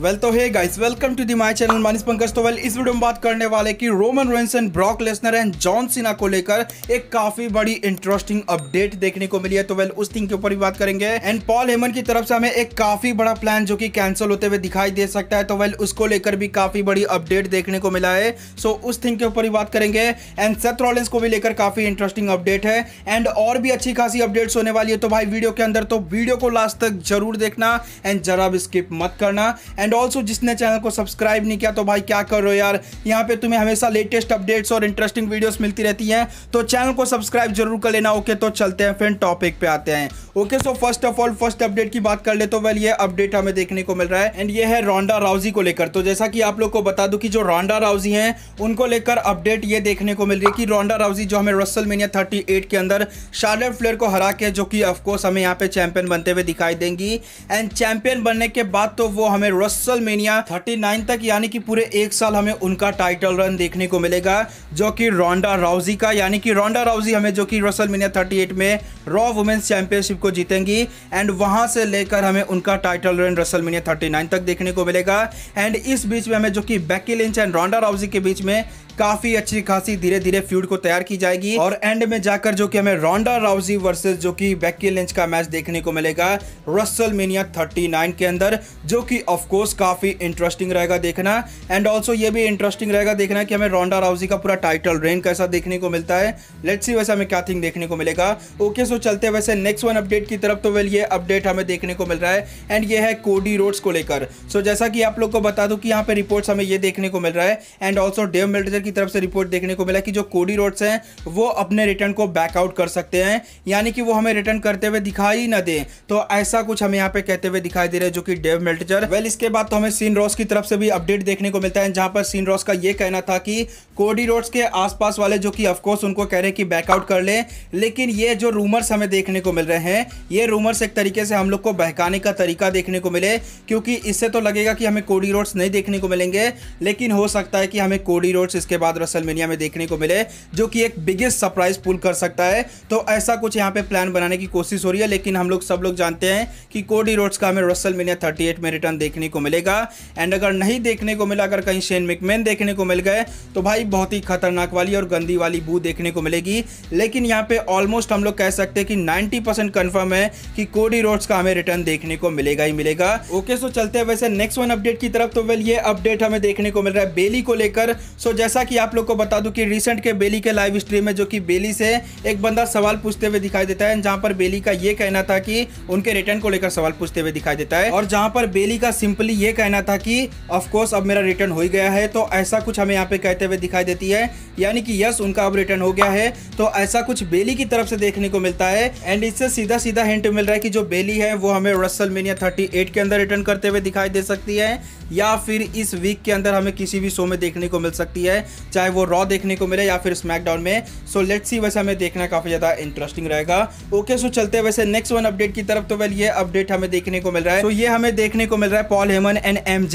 well तो है guys welcome to the my channel Manish Pankaj तो वेल इस वीडियो में बात करने वाले कि Roman Reigns and Brock Lesnar and John Cena को लेकर एक काफी बड़ी इंटरेस्टिंग अपडेट देखने को मिली है तो वेल उस थिंग के ऊपर भी बात करेंगे एंड पॉल हेमन की तरफ से हमें एक काफी बड़ा प्लान जो की कैंसिल होते हुए दिखाई दे सकता है तो वेल उसको लेकर भी काफी बड़ी अपडेट देखने को मिला है सो उस थिंग के ऊपर भी बात करेंगे एंड सेथ रॉलेंस को भी लेकर काफी इंटरेस्टिंग अपडेट है एंड और भी अच्छी खासी अपडेट होने वाली है तो भाई वीडियो के अंदर तो वीडियो को लास्ट तक जरूर देखना एंड जरा भी स्किप मत करना एंड एंड ऑल्सो जिसने चैनल को सब्सक्राइब नहीं किया तो भाई क्या कर रहे हो यार यहाँ पे तुम्हें हमेशा लेटेस्ट अपडेट्स और इंटरेस्टिंग वीडियोस मिलती रहती हैं तो चैनल को सब्सक्राइब जरूर कर लेना ओके तो चलते हैं फिर टॉपिक पे आते हैं okay so first of all first update की बात कर ले तो वेल ये अपडेट हमें देखने को मिल रहा है एंड ये है रोंडा राउजी को लेकर तो जैसा कि आप लोग को बता दूं कि जो रोंडा राउजी हैं उनको लेकर अपडेट ये देखने को मिल रही है कि रोंडा राउजी जो हमें रसल मीनिया थर्टी के अंदर शार्लेट फ्लेयर को हरा के जो कि ऑफकोर्स हमें यहाँ पे चैंपियन बनते हुए दिखाई देंगी एंड चैंपियन बनने के बाद तो वो हमें रसल मीनिया तक यानी कि पूरे एक साल हमें उनका टाइटल रन देखने को मिलेगा जो कि रोंडा राउजी का यानी कि रोंडा राउजी हमें जो कि रसल मीनिया थर्टी में रॉ वुमेन्स चैंपियनशिप को जीतेंगी एंड वहां से लेकर हमें उनका टाइटल रन रसलमिनिया नाइन तक देखने को मिलेगा एंड इस बीच में हमें जो कि Becky Lynch and Ronda Rousey के बीच में काफी अच्छी खासी धीरे धीरे फ्यूड को तैयार की जाएगी और एंड में जाकर जो कि हमें रॉन्डा राउजी वर्सेस जो कि बैकी लिंच का मैच देखने को मिलेगा रसल मीनिया थर्टी नाइन के अंदर जो कि ऑफकोर्स काफी इंटरेस्टिंग रहेगा देखना एंड ऑल्सो ये भी इंटरेस्टिंग रहेगा देखना कि हमें रॉन्डा राउजी का पूरा टाइटल रेन कैसा देखने को मिलता है लेट्स वैसे हमें क्या थिंग देखने को मिलेगा ओके okay, सो so चलते वैसे नेक्स्ट वन अपडेट अपडेट की तरफ तो वेल ये अपडेट हमें देखने को मिल रहा है एंड ये है कोडी रोड्स को लेकर सो so, जैसा कि आप लोग को बता दूं कि यहाँ पे रिपोर्ट्स हमें ये देखने को मिल रहा है एंड ऑल्सो डेव मिल्टर की तरफ से रिपोर्ट देखने को मिला कि जो कोडी रोड्स हैं वो अपने रिटर्न को बैकआउट कर सकते हैं यानी कि वो हमें रिटर्न करते हुए दिखाई ना दें तो ऐसा कुछ हमें यहाँ पे कहते हुए दिखाई दे रहे है जो कि डेव मिल्टर वेल इसके बाद तो हमें सीन रॉस की तरफ से भी अपडेट देखने को मिलता है जहाँ पर सीन रॉस का ये कहना था कि कोडी रोड्स के आसपास वाले जो कि ऑफकोर्स उनको कह रहे हैं कि बैकआउट कर लें लेकिन ये जो रूमर्स हमें देखने को मिल रहे हैं हैं ये रूमर्स एक तरीके से हम लोग को बहकाने का तरीका देखने को मिले क्योंकि इससे तो लगेगा कि हमें कोडी रोड्स नहीं देखने को मिलेंगे लेकिन हो सकता है कि हमें कोडी रोड्स इसके बाद रसलमेनिया में देखने को मिले जो कि एक बिगेस्ट सरप्राइज पुल कर सकता है तो ऐसा कुछ यहाँ पर प्लान बनाने की कोशिश हो रही है लेकिन हम लोग सब लोग जानते हैं कि कोडी रोड्स का हमें रसलमेनिया 38 में रिटर्न देखने को मिलेगा एंड अगर नहीं देखने को मिला अगर कहीं शेन मिकमैन देखने को मिल गए तो भाई बहुत ही खतरनाक वाली और गंदी वाली बू देखने को मिलेगी लेकिन यहाँ पे ऑलमोस्ट हम लोग कह सकते हैं कि 90% परसेंट कंफर्म है कि कोडी रोड्स का हमें रिटर्न देखने को मिलेगा ही मिलेगा ओके सो चलते हैं वैसे नेक्स्ट वन अपडेट की तरफ तो वेल ये अपडेट हमें देखने को मिल रहा है बेली को लेकर सो जैसा कि आप लोग को बता दू की रिसेंट के बेली के लाइव स्ट्रीम में जो की बेली से एक बंदा सवाल पूछते हुए दिखाई देता है जहां पर बेली का ये कहना था कि उनके रिटर्न को लेकर सवाल पूछते हुए दिखाई देता है और जहां पर बेली का सिंपली ये कहना था कि ऑफकोर्स अब मेरा रिटर्न हो ही गया है तो ऐसा कुछ हमें यहाँ पे कहते हुए दिखाई देती है यानी कि यस उनका अब रिटर्न हो गया है तो ऐसा कुछ बेली की तरफ से देखने को मिलता है एंड इससे सीधा सीधा सीधा हिंट मिल रहा है कि जो बेली है वो हमें रसल मेनिया थर्टी एट के अंदर रिटर्न करते हुए दिखाई दे सकती है या फिर इस वीक के अंदर हमें किसी भी शो में देखने को मिल सकती है चाहे वो रॉ देखने को मिले या फिर स्मैकडाउन में सो लेट सी वैसे हमें देखना काफ़ी ज़्यादा इंटरेस्टिंग रहेगा ओके सो चलते वैसे नेक्स्ट वन अपडेट की तरफ तो वेल ये अपडेट हमें देखने को मिल रहा है तो ये हमें देखने को मिल रहा है पॉल हेमन एंड एम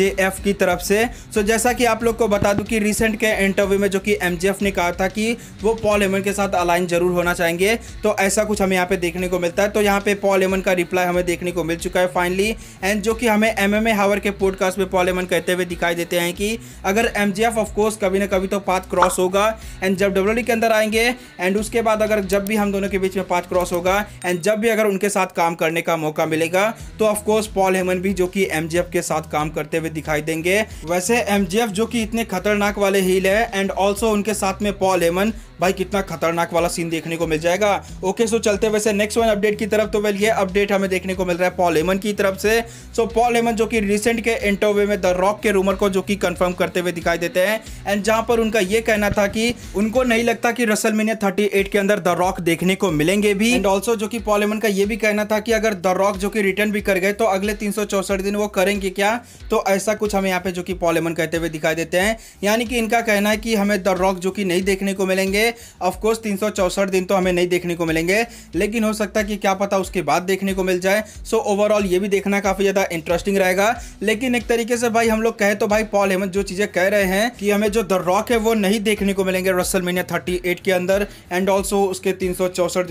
की तरफ से सो जैसा कि आप लोग को बता दूँ कि रिसेंट के इंटरव्यू में जो कि एम ने कहा था कि वो पॉल हेमन के साथ अलाइन जरूर होना चाहेंगे तो ऐसा कुछ हमें यहाँ पे देखने को मिलता है तो यहाँ पे पॉल एमन का रिप्लाई हमें देखने को मिल चुका है फाइनली एंड जो कि हमें एम एम हावर के पॉडकास्ट में पॉल एमन कहते हुए दिखाई देते हैं कि अगर एम जी एफ ऑफकोर्स कभी ना कभी तो पाथ क्रॉस होगा एंड जब डब्ल्यू e के अंदर आएंगे एंड उसके बाद अगर जब भी हम दोनों के बीच में पाथ क्रॉस होगा एंड जब भी अगर उनके साथ काम करने का मौका मिलेगा तो ऑफकोर्स पॉल हेमन भी जो कि एम के साथ काम करते हुए दिखाई देंगे वैसे एम जो कि इतने खतरनाक वाले हील है एंड ऑल्सो उनके साथ में पॉल हेमन भाई कितना खतरनाक वाला सीन देखने को मिल जाएगा ओके सो चलते वैसे नेक्स्ट वन अपडेट की तरफ तो वेल ये अपडेट हमें देखने को मिल रहा है पॉल हेमन की तरफ से सो पॉल हेमन जो कि रिसेंट के इंटरव्यू में द रॉक के रूमर को जो कि कंफर्म करते हुए दिखाई देते हैं एंड जहां पर उनका ये कहना था कि उनको नहीं लगता कि रसल मीनिया थर्टी के अंदर द रॉक देखने को मिलेंगे भी एंड ऑल्सो जो कि पॉल हेमन का ये भी कहना था कि अगर द रॉक जो कि रिटर्न भी कर गए तो अगले तीन दिन वो करेंगे क्या तो ऐसा कुछ हमें यहाँ पे जो कि पॉल हेमन कहते हुए दिखाई देते हैं यानी कि इनका कहना है कि हमें द रॉक जो कि नहीं देखने को मिलेंगे ऑफकोर्स तीन दिन तो हमें नहीं देखने को मिलेंगे लेकिन हो सकता है कि क्या क्या पता उसके बाद देखने को मिल जाए सो ओवरऑल ये भी देखना काफ़ी ज़्यादा इंटरेस्टिंग रहेगा लेकिन एक तरीके से भाई हम लोग कहे तो भाई पॉल हेमंत जो चीज़ें कह रहे हैं कि हमें जो द रॉक है वो नहीं देखने को मिलेंगे रसल मीनिया थर्टी के अंदर एंड ऑल्सो उसके तीन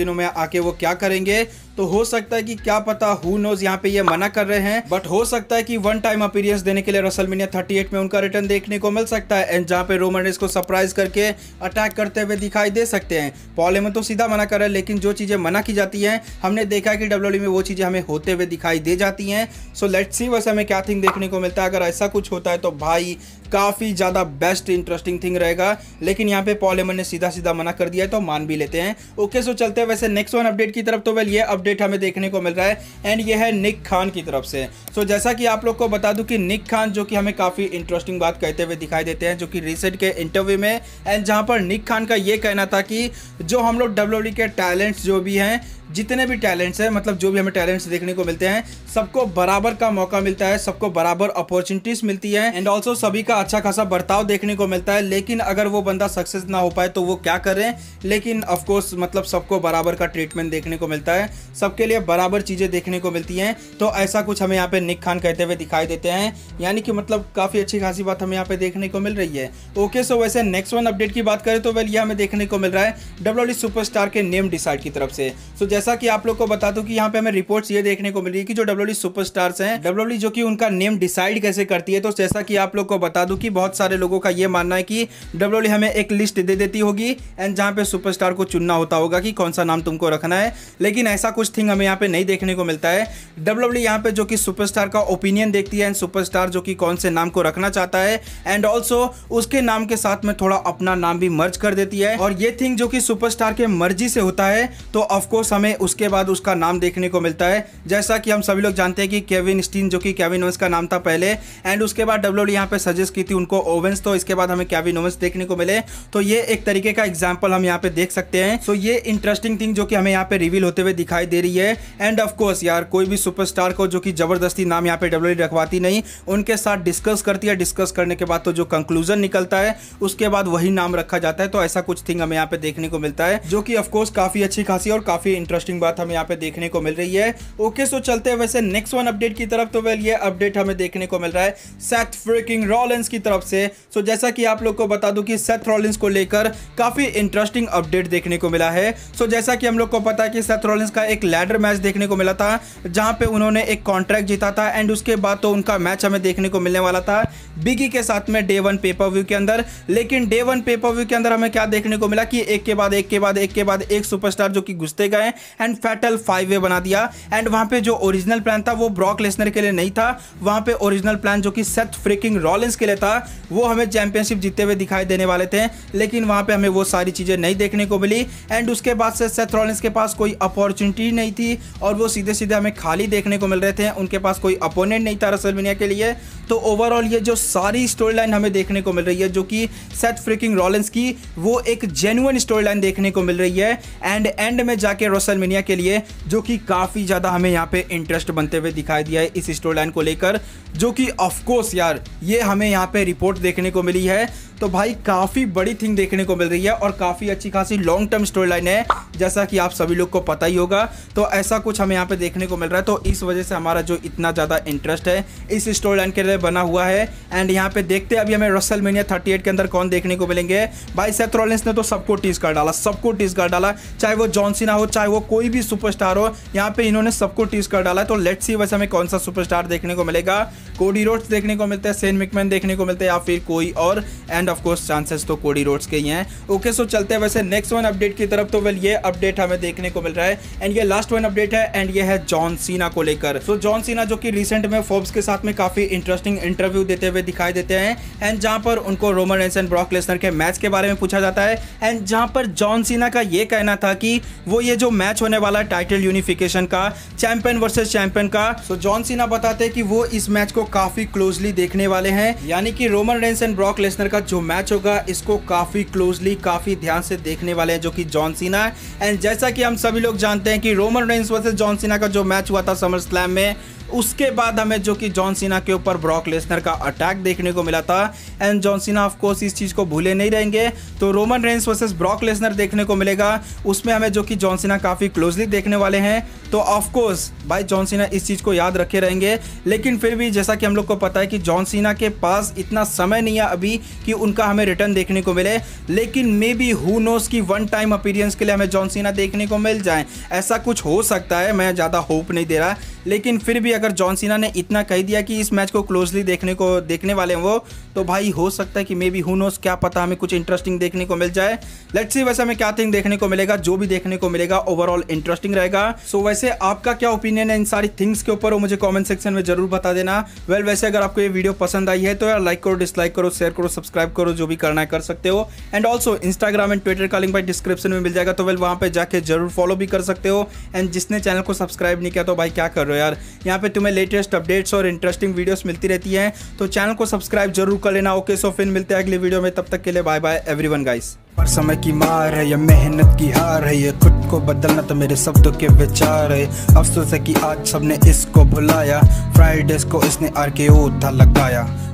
दिनों में आके वो क्या करेंगे तो हो सकता है कि क्या पता हु नोज यहाँ पे ये मना कर रहे हैं बट हो सकता है कि वन टाइम अपीरियंस देने के लिए रसलमिनिया 38 में उनका रिटर्न देखने को मिल सकता है एंड जहाँ पे रोमन रेस को सरप्राइज करके अटैक करते हुए दिखाई दे सकते हैं पॉले में तो सीधा मना कर रहा है लेकिन जो चीज़ें मना की जाती हैं हमने देखा कि डब्ल्यू e में वो चीज़ें हमें होते हुए दिखाई दे जाती हैं सो लेट्स सी वैसे हमें क्या थिंग देखने को मिलता है अगर ऐसा कुछ होता है तो भाई काफ़ी ज़्यादा बेस्ट इंटरेस्टिंग थिंग रहेगा लेकिन यहाँ पे पॉल ने सीधा सीधा मना कर दिया है तो मान भी लेते हैं ओके सो चलते हैं वैसे नेक्स्ट वन अपडेट की तरफ तो वेल ये अपडेट हमें देखने को मिल रहा है एंड ये है निक खान की तरफ से सो जैसा कि आप लोग को बता दूँ कि निक खान जो कि हमें काफ़ी इंटरेस्टिंग बात कहते हुए दिखाई देते हैं जो कि रिसेंट के इंटरव्यू में एंड जहाँ पर निक खान का ये कहना था कि जो हम लोग डब्ल्यू e के टैलेंट्स जो भी हैं जितने भी टैलेंट्स हैं मतलब जो भी हमें टैलेंट्स देखने को मिलते हैं सबको बराबर का मौका मिलता है सबको बराबर अपॉर्चुनिटीज मिलती है एंड ऑल्सो सभी का अच्छा खासा बर्ताव देखने को मिलता है लेकिन अगर वो बंदा सक्सेस ना हो पाए तो वो क्या कर रहे हैं लेकिन ऑफकोर्स मतलब सबको बराबर का ट्रीटमेंट देखने को मिलता है सबके लिए बराबर चीज़ें देखने को मिलती हैं तो ऐसा कुछ हमें यहाँ पे निक खान कहते हुए दिखाई देते हैं यानी कि मतलब काफ़ी अच्छी खासी बात हमें यहाँ पे देखने को मिल रही है ओके सो वैसे नेक्स्ट वन अपडेट की बात करें तो वेल ये हमें देखने को मिल रहा है डब्ल्यू सुपरस्टार e के नेम डिसाइड की तरफ से सो जैसे जैसा कि आप लोग को बता दू कि यहाँ पे हमें रिपोर्ट्स ये देखने को मिली है कि जो डब्ल्यू सुपरस्टार्स e हैं डब्ल्यू e जो कि उनका नेम डिसाइड कैसे करती है तो जैसा कि आप लोग को बता दू कि बहुत सारे लोगों का ये मानना है कि डब्ल्यू e हमें एक लिस्ट दे देती होगी एंड जहाँ पे सुपरस्टार को चुनना होता होगा कि कौन सा नाम तुमको रखना है लेकिन ऐसा कुछ थिंग हमें यहाँ पे नहीं देखने को मिलता है डब्ल्यू यहाँ पे जो कि सुपरस्टार का ओपिनियन देखती है एंड सुपरस्टार जो कि कौन से नाम को रखना चाहता है एंड ऑल्सो उसके नाम के साथ में थोड़ा अपना नाम भी मर्ज कर देती है और ये थिंग जो कि सुपरस्टार के मर्जी से होता है तो ऑफकोर्स हमें में उसके बाद उसका नाम देखने को मिलता है जैसा कि हम सभी लोग जानते हैं कि केविन स्टीन जो कि केविन ओवेंस का नाम था पहले एंड उसके बाद डब्ल्यू e यहाँ पे सजेस्ट की थी उनको ओवेंस तो इसके बाद हमें केविन ओवेंस देखने को मिले तो ये एक तरीके का एग्जाम्पल हम यहाँ पे देख सकते हैं तो ये इंटरेस्टिंग थिंग जो कि हमें यहाँ पे रिवील होते हुए दिखाई दे रही है एंड ऑफकोर्स यार कोई भी सुपरस्टार को जो कि जबरदस्ती नाम यहाँ पे डब्ल्यू e रखवाती नहीं उनके साथ डिस्कस करती है डिस्कस करने के बाद तो जो कंक्लूजन निकलता है उसके बाद वही नाम रखा जाता है तो ऐसा कुछ थिंग हमें यहाँ पे देखने को मिलता है जो कि ऑफकोर्स काफी अच्छी खासी और काफी इंटरेस्टिंग बात हमें यहाँ पे देखने को मिल रही है ओके सो चलते हैं वैसे नेक्स्ट वन अपडेट की तरफ तो वेल ये अपडेट हमें देखने को मिल रहा है सेथ फ्रिकिंग रॉलिंस की तरफ से सो so, जैसा कि आप लोग को बता दूं कि सेथ रॉलिंस को लेकर काफ़ी इंटरेस्टिंग अपडेट देखने को मिला है सो so, जैसा कि हम लोग को पता है कि सेथ रॉलिंस का एक लैडर मैच देखने को मिला था जहाँ पे उन्होंने एक कॉन्ट्रैक्ट जीता था एंड उसके बाद तो उनका मैच हमें देखने को मिलने वाला था बिगी के साथ में डे वन पेपर व्यू के अंदर लेकिन डे वन पेपर व्यू के अंदर हमें क्या देखने को मिला कि एक के बाद एक के बाद एक के बाद एक सुपरस्टार जो कि घुसते गए एंड फैटल फाइव वे बना दिया एंड वहां पे जो ओरिजिनल प्लान था वो ब्रॉक लेसनर के लिए नहीं था वहां पे ओरिजिनल प्लान जो कि सेथ फ्रेकिंग रॉलेंस के लिए था वो हमें चैंपियनशिप जीते हुए दिखाई देने वाले थे लेकिन वहां पे हमें वो सारी चीज़ें नहीं देखने को मिली एंड उसके बाद से सेथ रॉलेंस के पास कोई अपॉर्चुनिटी नहीं थी और वो सीधे सीधे हमें खाली देखने को मिल रहे थे उनके पास कोई अपोनेंट नहीं था रसलमिनिया के लिए तो ओवरऑल ये जो सारी स्टोरी लाइन हमें देखने को मिल रही है जो कि सेट फ्रिकिंग रॉलेंस की वो एक जेन्युन स्टोरी लाइन देखने को मिल रही है एंड एंड में जाके मीनिया के लिए जो कि काफ़ी ज़्यादा हमें यहाँ पे इंटरेस्ट बनते हुए दिखाई दिया है इस स्टोरी लाइन को लेकर जो कि ऑफकोर्स यार ये हमें यहाँ पे रिपोर्ट देखने को मिली है तो भाई काफ़ी बड़ी थिंग देखने को मिल रही है और काफ़ी अच्छी खासी लॉन्ग टर्म स्टोरी लाइन है जैसा कि आप सभी लोग को पता ही होगा तो ऐसा कुछ हमें यहाँ पे देखने को मिल रहा है तो इस वजह से हमारा जो इतना ज़्यादा इंटरेस्ट है इस स्टोरी लाइन के लिए बना हुआ है एंड यहाँ पे देखते हैं अभी हमें रसल मीनिया थर्टी के अंदर कौन देखने को मिलेंगे भाई सेथ ने तो सबको टीस कर डाला सबको टीस कर डाला चाहे वो जॉनसिना हो चाहे वो कोई भी सुपरस्टार हो यहाँ पे इन्होंने सबको टीस कर डाला तो लेट सी वैसे हमें कौन सा सुपर देखने को मिलेगा कोडी रोड्स देखने को मिलते हैं सेन मिकमैन देखने को मिलता है या फिर कोई और एंड ऑफकोर्स चांसेस तो कोडी रोड्स के ही हैं ओके सो चलते हैं वैसे नेक्स्ट वन अपडेट की तरफ तो वेल ये अपडेट हमें देखने को मिल रहा है एंड ये लास्ट वन अपडेट है एंड ये है जॉन सीना को लेकर सो जॉन सीना जो कि रिसेंट में फोर्ब्स के साथ में काफी इंटरेस्टिंग इंटरव्यू देते हुए दिखाई देते हैं एंड जहां पर उनको Roman Reigns and Brock Lesnar के मैच के बारे में पूछा जाता है एंड जहां पर जॉन सीना का ये कहना था कि वो ये जो मैच होने वाला टाइटल यूनिफिकेशन का चैंपियन वर्सेज चैंपियन का सो जॉन सीना बताते हैं कि वो इस मैच को काफी क्लोजली देखने वाले हैं यानी कि Roman Reigns and Brock Lesnar का जो मैच होगा इसको काफ़ी क्लोजली काफ़ी ध्यान से देखने वाले हैं जो कि जॉन सीना है एंड जैसा कि हम सभी लोग जानते हैं कि Roman Reigns versus John Cena का जो मैच हुआ था समर स्लैम में उसके बाद हमें जो कि जॉन सीना के ऊपर ब्रॉक लेसनर का अटैक देखने को मिला था एंड जॉन सीना कोर्स इस चीज़ को भूले नहीं रहेंगे तो Roman Reigns versus Brock Lesnar देखने को मिलेगा उसमें हमें जो कि जॉन सीना काफ़ी क्लोजली देखने वाले हैं तो ऑफकोर्स भाई जॉन सीना इस चीज़ को याद रखे रहेंगे लेकिन फिर भी जैसा कि हम लोग को पता है कि जॉन सीना के पास इतना समय नहीं है अभी कि उनका हमें रिटर्न देखने को मिले लेकिन मे बी हु नोस की वन टाइम अपीरियंस के लिए हमें जॉन सीना देखने को मिल जाए ऐसा कुछ हो सकता है मैं ज़्यादा होप नहीं दे रहा लेकिन फिर भी अगर जॉन सीना ने इतना कह दिया कि इस मैच को क्लोजली देखने को देखने वाले हैं वो तो भाई हो सकता है कि मे बी हु नोस क्या पता हमें कुछ इंटरेस्टिंग देखने को मिल जाए लेट्स सी वैसे हमें क्या थिंग देखने को मिलेगा जो भी देखने को मिलेगा ओवरऑल इंटरेस्टिंग रहेगा सो so, वैसे आपका क्या ओपिनियन है इन सारी थिंग्स के ऊपर वो मुझे कॉमेंट सेक्शन में जरूर बता देना वेल well, वैसे अगर आपको ये वीडियो पसंद आई है तो यार लाइक करो डिसलाइक करो शेयर करो सब्सक्राइब सब्सक्राइब करो जो भी करना है कर सकते हो and also Instagram and Twitter का लिंक भाई डिस्क्रिप्शन में मिल जाएगा तो वेल वहाँ पर जाके जरूर फॉलो भी कर सकते हो एंड जिसने चैनल को सब्सक्राइब नहीं किया तो भाई क्या कर रहे हो यार यहाँ पे तुम्हें लेटेस्ट अपडेट्स और इंटरेस्टिंग वीडियोज मिलती रहती है तो चैनल को सब्सक्राइब जरूर कर लेना ओके सो फिर मिलते हैं अगले वीडियो में तब तक के लिए बाय बाय एवरी गाइस पर समय की मार है ये मेहनत की हार है ये खुद को बदलना तो मेरे शब्दों के विचार है अफसोस है कि आज सबने इसको बुलाया फ्राइडेज को इसने आर के था लगाया